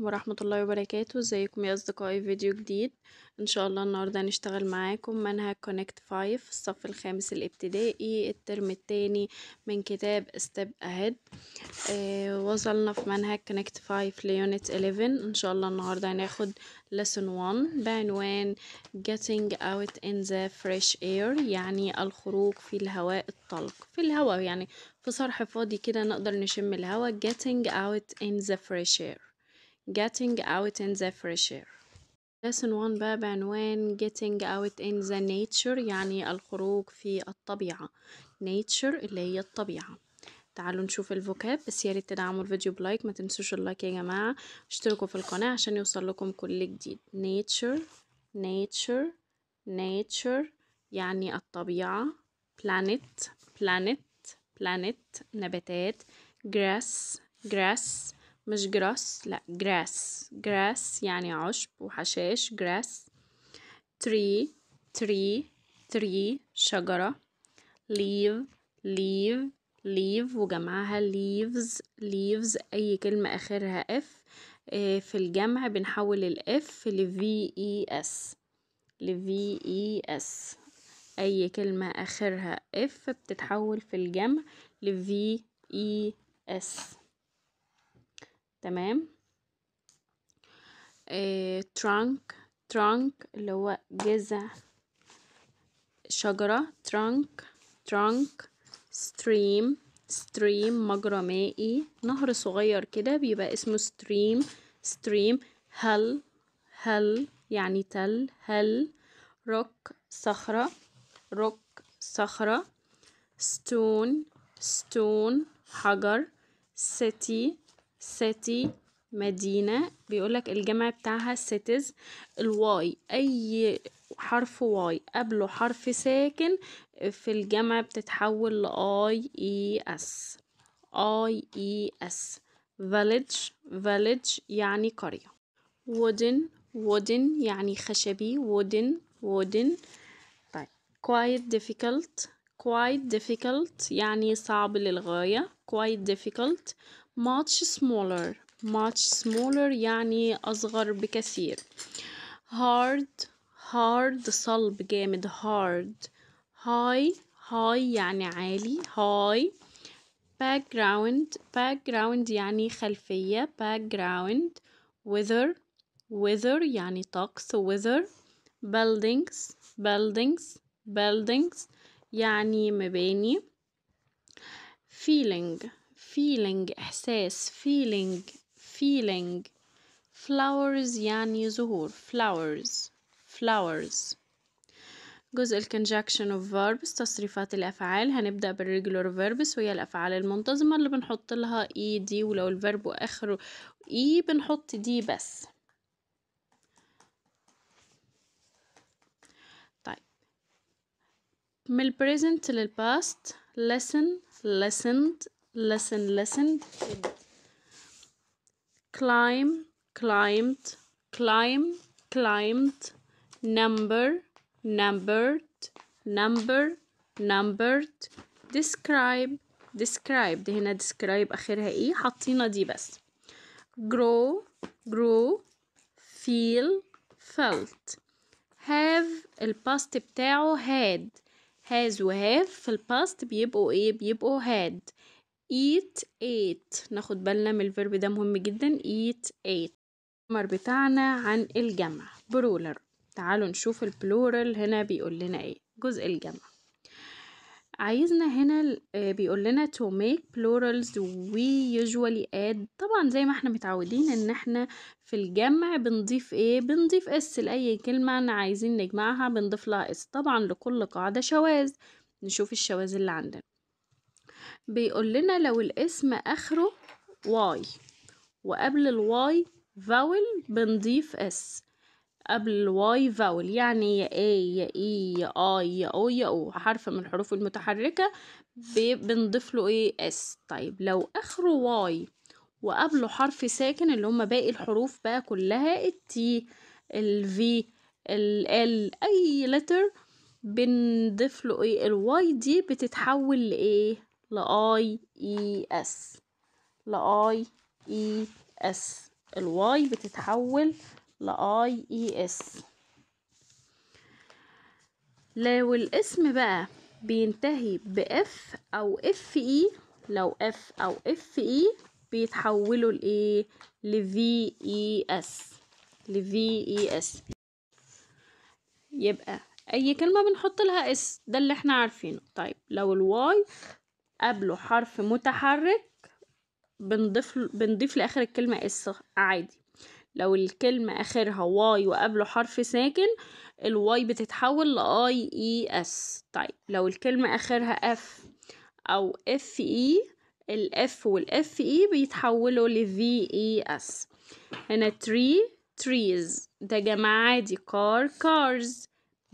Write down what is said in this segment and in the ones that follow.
ورحمة الله وبركاته ازيكم يا اصدقائي في فيديو جديد ان شاء الله النهاردة هنشتغل معاكم منهج كونكت 5 الصف الخامس الابتدائي الترم الثاني من كتاب ستيب اهيد وصلنا في منهج كونكت 5 ليونت 11 ان شاء الله النهاردة هناخد lesson 1 بعنوان getting out in the fresh air يعني الخروج في الهواء الطلق في الهواء يعني في صرح فاضي كده نقدر نشم الهواء getting out in the fresh air Getting out in the fresh air lesson 1 بقى بعنوان getting out in the nature يعني الخروج في الطبيعة nature اللي هي الطبيعة تعالوا نشوف الفوكاب بس يا ريت تدعموا الفيديو بلايك ما تنسوش اللايك يا جماعة اشتركوا في القناة عشان يوصل لكم كل جديد nature nature nature يعني الطبيعة planet planet planet نباتات grass grass مش جراس لا جراس جراس يعني عشب وحشاش جراس تري تري تري شجرة ليف ليف ليف وجمعها ليفز ليفز اي كلمة اخرها اف آه، في الجمع بنحول الاف لفي اي اس لفي اي اس اي كلمة اخرها اف بتتحول في الجمع لفي اي اس تمام ترانك آه، ترانك اللي هو جذع شجرة ترانك ترانك ستريم ستريم مجرى مائي نهر صغير كده بيبقى اسمه ستريم ستريم هل هل يعني تل هل روك صخرة روك صخرة ستون ستون حجر سيتي سيتي مدينة بيقولك الجمع بتاعها سيتيز الواي أي حرف واي قبله حرف ساكن في الجمع بتتحول لآي إي أس آي إي أس فيليج فيليج يعني قرية وودن وودن يعني خشبي وودن وودن طيب. quite difficult quite difficult يعني صعب للغاية quite difficult much smaller much smaller يعني أصغر بكثير hard hard صلب جامد hard high high يعني عالي high background background يعني خلفية background weather weather يعني طقس weather buildings buildings buildings يعني مباني feeling feeling إحساس feeling feeling flowers يعني زهور flowers flowers جزء ال conjunction of verbs تصريفات الأفعال هنبدأ بال regular verbs وهي الأفعال المنتظمة اللي بنحط لها اي e، دي ولو الفيرب آخره اي e، بنحط دي بس طيب من ال present لل past listen listened listen listen climb climbed climb climbed number numbered number numbered describe described هنا describe اخرها ايه حاطينها دي بس grow grow feel felt have الباست بتاعه had has و have في الباست بيبقوا ايه بيبقوا had eat ate ناخد بالنا من الفيرب ده مهم جدا eat ate الأمر بتاعنا عن الجمع برولر تعالوا نشوف البلورال هنا بيقول لنا ايه جزء الجمع عايزنا هنا آه، بيقول لنا to make plurals we usually add طبعا زي ما احنا متعودين ان احنا في الجمع بنضيف ايه بنضيف اس لاي كلمة انا عايزين نجمعها بنضيف لها اس طبعا لكل قاعدة شواذ نشوف الشواذ اللي عندنا بيقول لنا لو الاسم آخره واي وقبل الواي فاول بنضيف اس قبل الواي فاول يعني يا اي يا اي يا اي يا او يا او حرف من الحروف المتحركة بنضيف له ايه اس طيب لو اخره واي وقبله حرف ساكن اللي هما باقي الحروف بقى كلها التي الفي ال اي لتر بنضيف له ايه الواي دي بتتحول لايه لاي اي اس لاي اي اس الواي بتتحول لاي اي اس لو الاسم بقى بينتهي باف او اف اي لو اف او اف اي بيتحولوا لايه لفي اي اس لفي اي اس e يبقى اي كلمه بنحط لها اس ده اللي احنا عارفينه طيب لو الواي قبله حرف متحرك بنضيف بنضيف لاخر الكلمه اس عادي لو الكلمه اخرها واي وقبله حرف ساكن الواي بتتحول لاي اي اس طيب لو الكلمه اخرها اف او اف اي الاف والاف اي بيتحولوا لفي اي اس هنا تري trees ده جمع عادي كار cars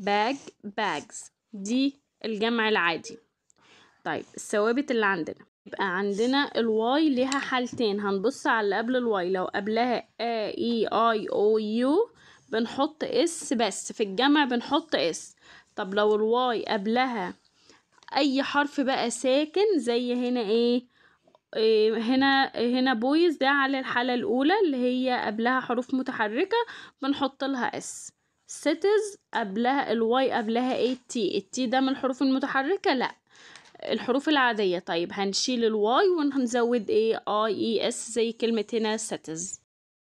bag bags دي الجمع العادي طيب الثوابت اللي عندنا يبقى عندنا الواي ليها حالتين هنبص على اللي قبل الواي لو قبلها ا اي اي او يو بنحط اس بس في الجمع بنحط اس طب لو الواي قبلها اي حرف بقى ساكن زي هنا ايه, إيه هنا هنا بويز ده على الحالة الأولى اللي هي قبلها حروف متحركة بنحط لها اس سيتز قبلها الواي قبلها ايه تي التي ده من الحروف المتحركة لأ الحروف العادية طيب هنشيل الواي ونزود ايه اي اي اس زي كلمة هنا ستز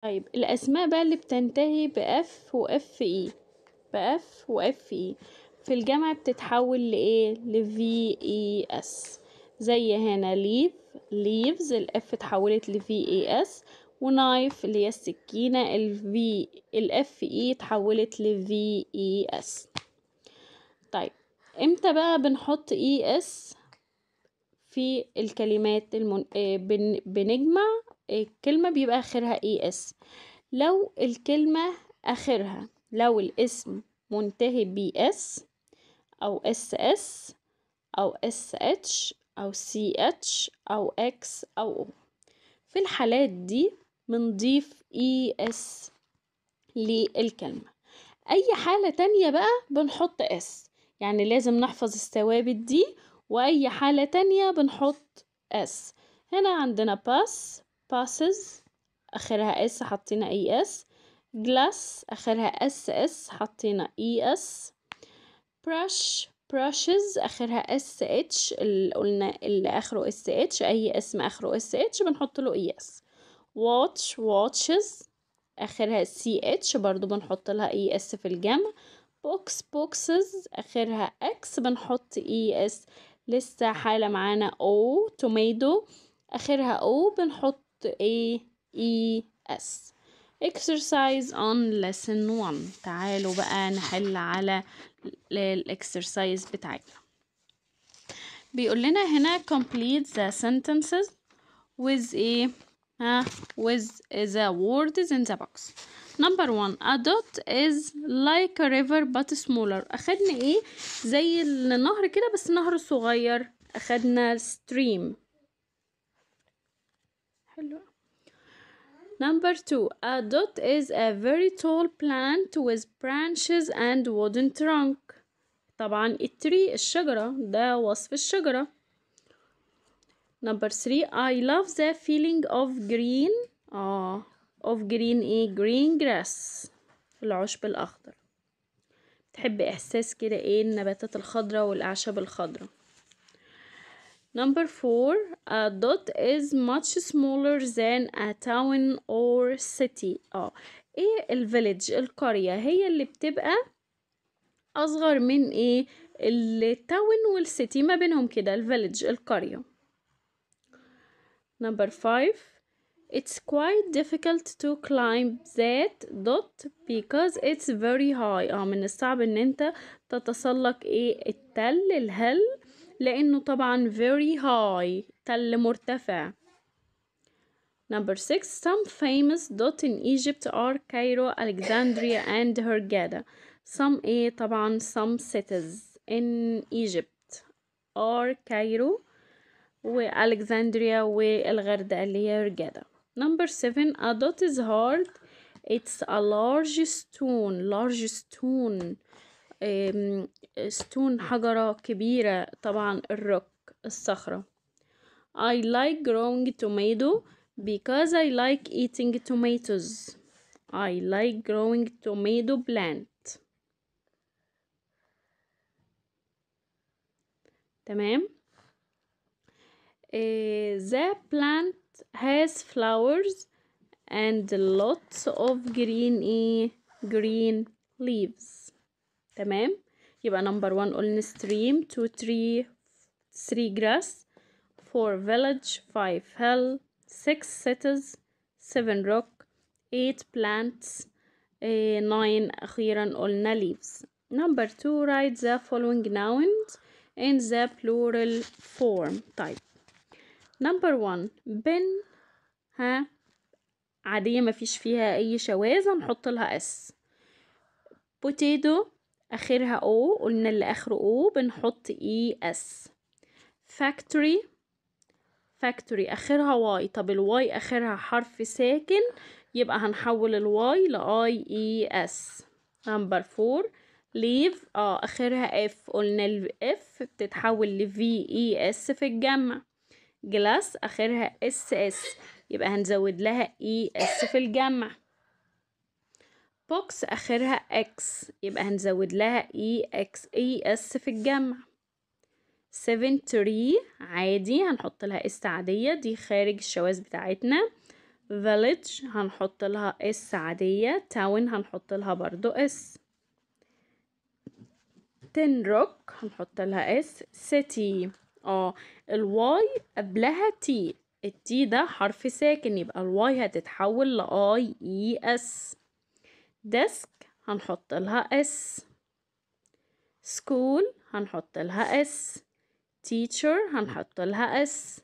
طيب الاسماء بقى اللي بتنتهي باف واف اي e. باف واف اي e. في الجامعة بتتحول لايه لفي اي اس e زي هنا ليف ليفز الاف اتحولت لفي اي اس ونايف اللي هي السكينة الفي الاف اي اتحولت لفي اي اس طيب امتى بقى بنحط اي اس في الكلمات المن... آه، بن... بنجمع الكلمة آه، بيبقى آخرها اي e اس لو الكلمة آخرها لو الاسم منتهي بي اس أو اس اس أو اس اتش أو سي اتش أو اكس أو او في الحالات دي بنضيف اي e اس للكلمة أي حالة تانية بقى بنحط اس يعني لازم نحفظ الثوابت دي واي حالة تانية بنحط اس هنا عندنا pass passes اخرها اس حطينا اي e اس glass اخرها اس اس حطينا اي e اس brush brushes اخرها اس اتش اللي قلنا اللي اخره اس اتش اي اسم اخره اس اتش بنحط له اي e اس watch watches اخرها سي اتش برضو بنحط لها اي اس في الجمع بوكس بوكسز اخرها اكس بنحط اي اس لسه حالة معانا O tomato آخرها O بنحط A E S exercise on lesson 1 تعالوا بقى نحل على الاكسرسايز بتاعتنا بيقول لنا هنا complete the sentences with a ها with the words in the box number one a dot is like a river but smaller اخدنا ايه زي النهر كده بس نهر صغير اخدنا stream حلو Number two, a dot is a very tall plant with branches and wooden trunk. طبعا التري الشجرة ده وصف الشجرة. Number three, I love the feeling of green. اه of green ايه green grass العشب الأخضر بتحب إحساس كده ايه النباتات الخضراء والأعشاب الخضراء Number four, a dot is much smaller than a town or city. اه ايه الفيلج القرية هي اللي بتبقى أصغر من ايه التاون والسيتي ما بينهم كده الفيلج القرية. Number five, It's quite difficult to climb that dot because it's very high اه من الصعب ان انت تتسلق ايه التل الهل لانه طبعا very high تل مرتفع Number six, some famous dot in Egypt are Cairo, Alexandria, and Hurghada. Some ايه طبعا some cities in Egypt are Cairo, و Alexandria, و والغردقة اللي هي Hurghada number seven a dot is hard it's a large stone large stone um, stone حجرة كبيرة طبعا الروك الصخرة I like growing tomato because I like eating tomatoes I like growing tomato plant تمام uh, eh, the plant has flowers and lots of green green leaves تمام يبقى number one قلنا stream two three three grass four village five hill six cities seven rock eight plants eh, nine أخيرا قلنا leaves number two write the following nouns in the plural form type نمبر 1 بن ها عادية مفيش فيها أي شواذ هنحط لها اس بوتيدو آخرها او قلنا اللي آخره او بنحط اي اس فاكتوري فاكتوري آخرها واي طب الواي آخرها حرف ساكن يبقى هنحول الواي لآي اي اس نمبر فور ليف اه آخرها اف قلنا الاف بتتحول لفي اي اس في الجمع جلاس اخرها اس اس يبقى هنزود لها اي اس في الجمع بوكس اخرها اكس يبقى هنزود لها اي اكس اي اس في الجمع 7 تري عادي هنحط لها اس عادية دي خارج الشواذ بتاعتنا فيليج هنحط لها اس عادية تاون هنحط لها برضو اس تن روك هنحط لها اس سيتي اه الواي قبلها تي التي ده حرف ساكن يبقى الواي هتتحول لاي اي اس ديسك هنحط لها اس سكول هنحط لها اس تيتشر هنحط لها اس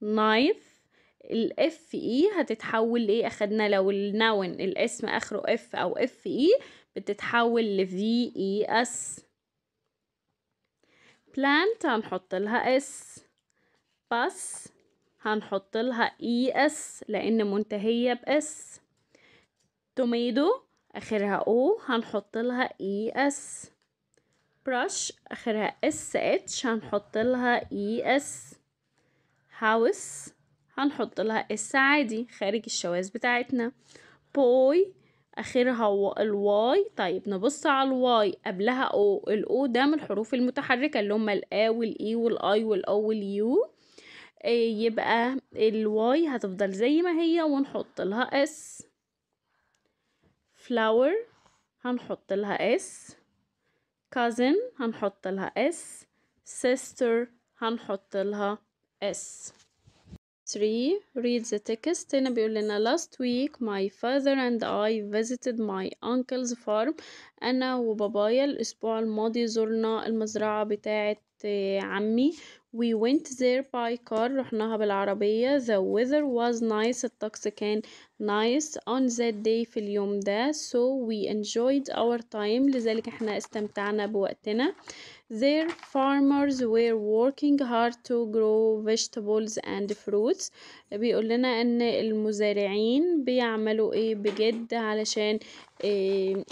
نايف الاف اي هتتحول لايه اخدنا لو الناون الاسم اخره اف او اف اي e بتتحول لفي اي اس plant هنحط لها اس بس هنحط لها اس e لأن منتهية باس توميدو آخرها او هنحط لها اس e برش آخرها اس اتش هنحط لها اس e house هنحط لها اس عادي خارج الشواذ بتاعتنا بوي اخرها الواي طيب نبص على الواي قبلها او الاو ده من الحروف المتحركه اللي هما الا والاي e والاي والاو واليو آه، يبقى الواي هتفضل زي ما هي ونحط لها اس فلاور هنحط لها اس كازن هنحط لها اس سيستر هنحط لها اس 3 read the text هنا بيقول لنا last week my father and I visited my uncle's farm أنا وبابايا الأسبوع الماضي زرنا المزرعة بتاعة آه, عمي We went there by car رحناها بالعربية The weather was nice الطقس كان nice on that day في اليوم ده So we enjoyed our time لذلك احنا استمتعنا بوقتنا Their farmers were working hard to grow vegetables and fruits بيقول لنا ان المزارعين بيعملوا ايه بجد علشان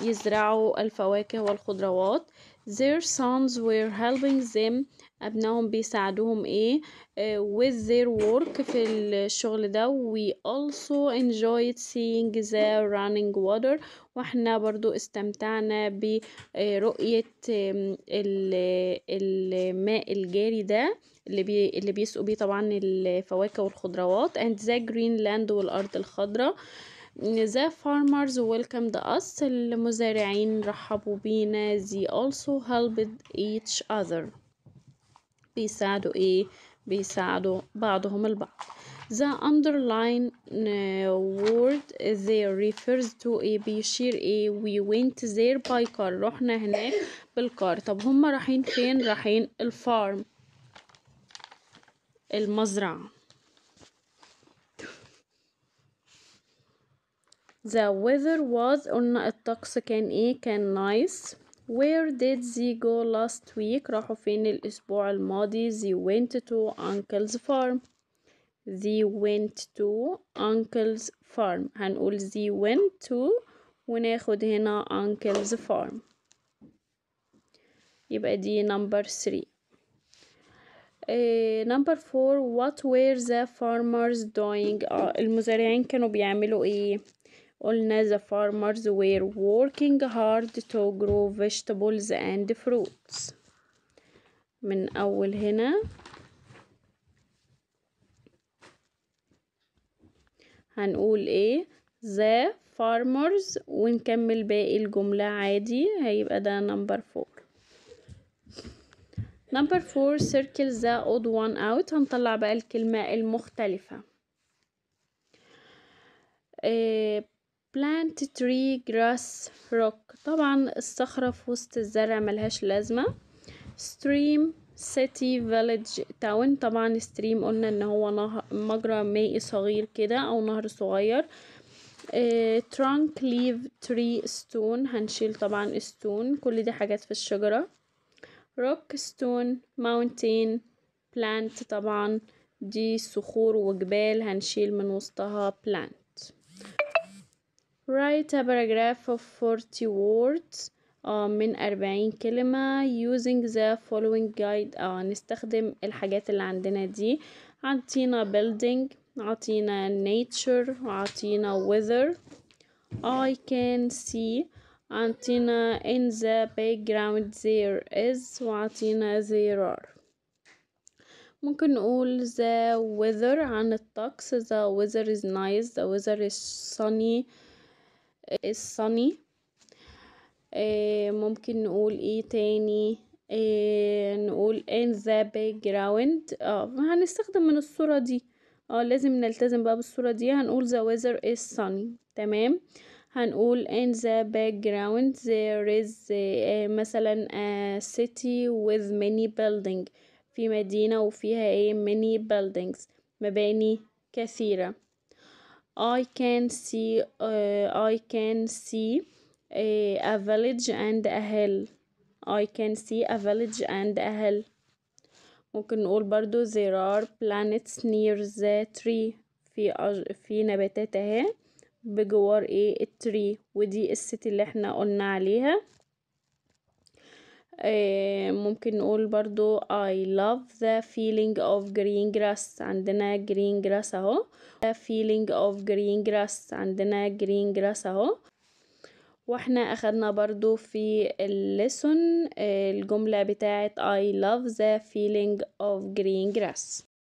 يزرعوا الفواكه والخضروات Their sons were helping them ابنائهم بيساعدوهم ايه آه، with their work في الشغل ده we also enjoyed seeing the running water واحنا برضو استمتعنا برؤية الماء الجاري ده اللي بي اللي بيسقوا بيه طبعا الفواكه والخضروات and the green land والارض الخضراء The farmers welcomed us المزارعين رحبوا بينا they also helped each other بيساعدوا ايه بيساعدوا بعضهم البعض the underline uh, word there refers to a إيه؟ بيشير a إيه؟ we went there by car رحنا هناك بالكار طب هما رايحين فين رايحين الفارم المزرعة the weather was قلنا الطقس كان ايه كان nice Where did they go last week راحوا فين الأسبوع الماضي They went to uncle's farm They went to uncle's farm هنقول they went to وناخد هنا uncle's farm يبقى دي number 3 Uh, number four what were the farmers doing uh, المزارعين كانوا بيعملوا ايه قلنا the farmers were working hard to grow vegetables and fruits من أول هنا هنقول ايه the farmers ونكمل باقي الجملة عادي هيبقى ده number four number four circle the odd one out هنطلع بقى الكلمة المختلفة إيه plant tree grass rock طبعا الصخرة في وسط الزرع ملهاش لازمة stream city village town طبعا stream قلنا ان هو مجرى مائي صغير كده او نهر صغير اه trunk leaf tree stone هنشيل طبعا stone كل دي حاجات في الشجرة rock stone mountain plant طبعا دي صخور وجبال هنشيل من وسطها plant Write a paragraph of 40 words uh, من 40 كلمة using the following guide uh, نستخدم الحاجات اللي عندنا دي عطينا building عطينا nature عطينا weather I can see عطينا in the background there is وعطينا there are ممكن نقول the weather عن الطقس the weather is nice the weather is sunny الصني آه، ممكن نقول ايه تاني آه، نقول in the background اه هنستخدم من الصورة دي اه لازم نلتزم بقى بالصورة دي هنقول the weather is sunny تمام هنقول in the background there is آه، مثلا a city with many buildings في مدينة وفيها ايه many buildings مباني كثيرة I can see uh, I can see a, village and a hill I can see a village and a hill ممكن نقول برضو there are planets near the tree في أج... في نباتات اهي بجوار ايه التري ودي الست اللي احنا قلنا عليها ممكن نقول برضو I love the feeling of green grass عندنا green grass اهو the feeling of green grass عندنا green grass اهو واحنا اخدنا برضو في الليسون الجملة بتاعت I love the feeling of green grass